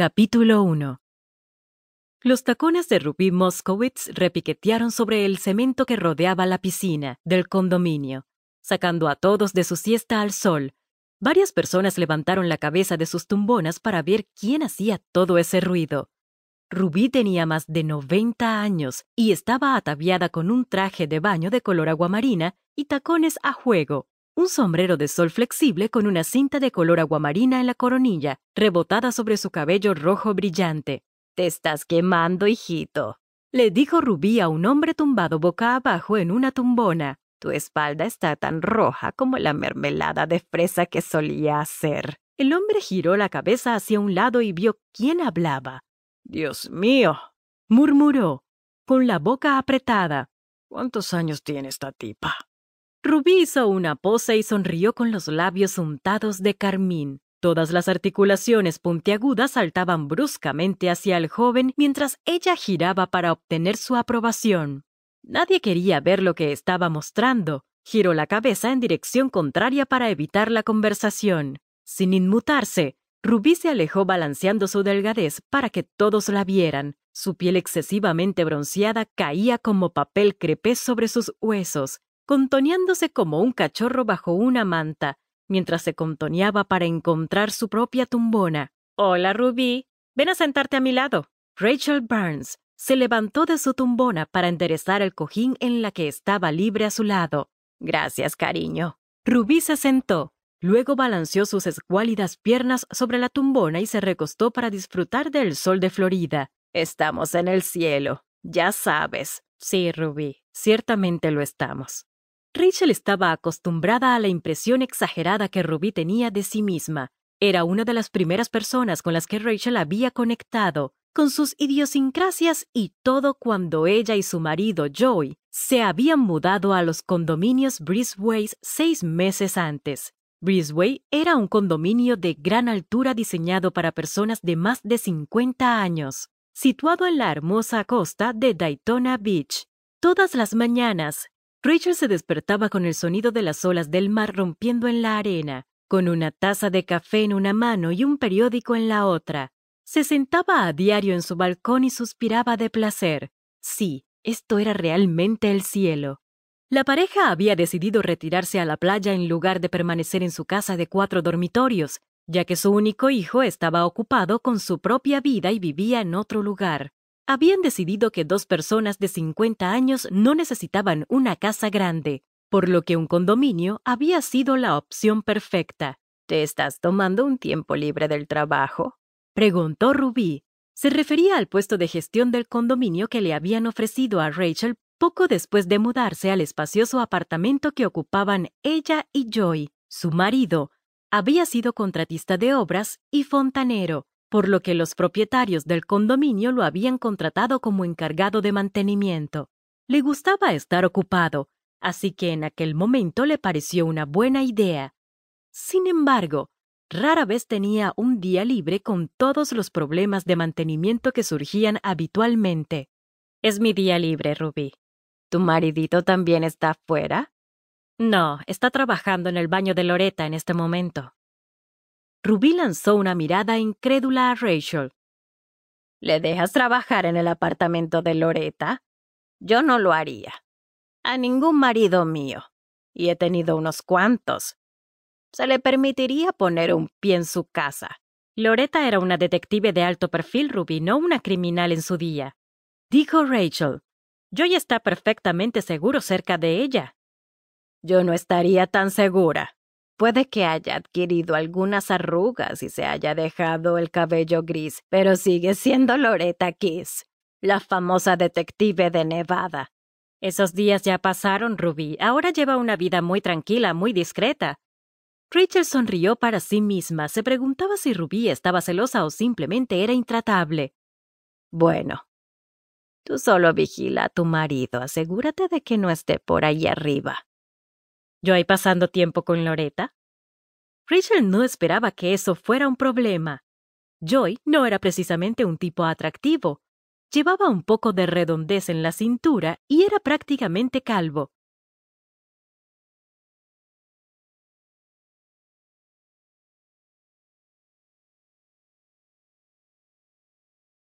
Capítulo 1 Los tacones de Rubí Moskowitz repiquetearon sobre el cemento que rodeaba la piscina del condominio, sacando a todos de su siesta al sol. Varias personas levantaron la cabeza de sus tumbonas para ver quién hacía todo ese ruido. Rubí tenía más de 90 años y estaba ataviada con un traje de baño de color aguamarina y tacones a juego, un sombrero de sol flexible con una cinta de color aguamarina en la coronilla, rebotada sobre su cabello rojo brillante. Te estás quemando, hijito, le dijo Rubí a un hombre tumbado boca abajo en una tumbona. Tu espalda está tan roja como la mermelada de fresa que solía hacer. El hombre giró la cabeza hacia un lado y vio quién hablaba. Dios mío, murmuró, con la boca apretada. ¿Cuántos años tiene esta tipa? Rubí hizo una pose y sonrió con los labios untados de carmín. Todas las articulaciones puntiagudas saltaban bruscamente hacia el joven mientras ella giraba para obtener su aprobación. Nadie quería ver lo que estaba mostrando. Giró la cabeza en dirección contraria para evitar la conversación. Sin inmutarse, Rubí se alejó balanceando su delgadez para que todos la vieran. Su piel excesivamente bronceada caía como papel crepé sobre sus huesos, contoneándose como un cachorro bajo una manta, mientras se contoneaba para encontrar su propia tumbona. Hola, Rubí. Ven a sentarte a mi lado. Rachel Burns se levantó de su tumbona para enderezar el cojín en la que estaba libre a su lado. Gracias, cariño. Rubí se sentó, luego balanceó sus escuálidas piernas sobre la tumbona y se recostó para disfrutar del sol de Florida. Estamos en el cielo, ya sabes. Sí, Rubí, ciertamente lo estamos. Rachel estaba acostumbrada a la impresión exagerada que Ruby tenía de sí misma. Era una de las primeras personas con las que Rachel había conectado, con sus idiosincrasias y todo cuando ella y su marido Joey se habían mudado a los condominios Brisways seis meses antes. Brisway era un condominio de gran altura diseñado para personas de más de 50 años, situado en la hermosa costa de Daytona Beach. Todas las mañanas, Richard se despertaba con el sonido de las olas del mar rompiendo en la arena, con una taza de café en una mano y un periódico en la otra. Se sentaba a diario en su balcón y suspiraba de placer. Sí, esto era realmente el cielo. La pareja había decidido retirarse a la playa en lugar de permanecer en su casa de cuatro dormitorios, ya que su único hijo estaba ocupado con su propia vida y vivía en otro lugar. Habían decidido que dos personas de 50 años no necesitaban una casa grande, por lo que un condominio había sido la opción perfecta. ¿Te estás tomando un tiempo libre del trabajo? preguntó Rubí. Se refería al puesto de gestión del condominio que le habían ofrecido a Rachel poco después de mudarse al espacioso apartamento que ocupaban ella y Joy, su marido. Había sido contratista de obras y fontanero, por lo que los propietarios del condominio lo habían contratado como encargado de mantenimiento. Le gustaba estar ocupado, así que en aquel momento le pareció una buena idea. Sin embargo, rara vez tenía un día libre con todos los problemas de mantenimiento que surgían habitualmente. Es mi día libre, Ruby. ¿Tu maridito también está fuera. No, está trabajando en el baño de Loreta en este momento. Rubí lanzó una mirada incrédula a Rachel. ¿Le dejas trabajar en el apartamento de Loreta? Yo no lo haría. A ningún marido mío. Y he tenido unos cuantos. Se le permitiría poner un pie en su casa. Loreta era una detective de alto perfil, Rubí, no una criminal en su día. Dijo Rachel. Yo ya está perfectamente seguro cerca de ella. Yo no estaría tan segura, Puede que haya adquirido algunas arrugas y se haya dejado el cabello gris, pero sigue siendo Loretta Kiss, la famosa detective de Nevada. Esos días ya pasaron, Ruby. Ahora lleva una vida muy tranquila, muy discreta. Rachel sonrió para sí misma. Se preguntaba si Ruby estaba celosa o simplemente era intratable. Bueno, tú solo vigila a tu marido. Asegúrate de que no esté por ahí arriba. Yo ahí pasando tiempo con Loreta. Rachel no esperaba que eso fuera un problema. Joy no era precisamente un tipo atractivo. Llevaba un poco de redondez en la cintura y era prácticamente calvo.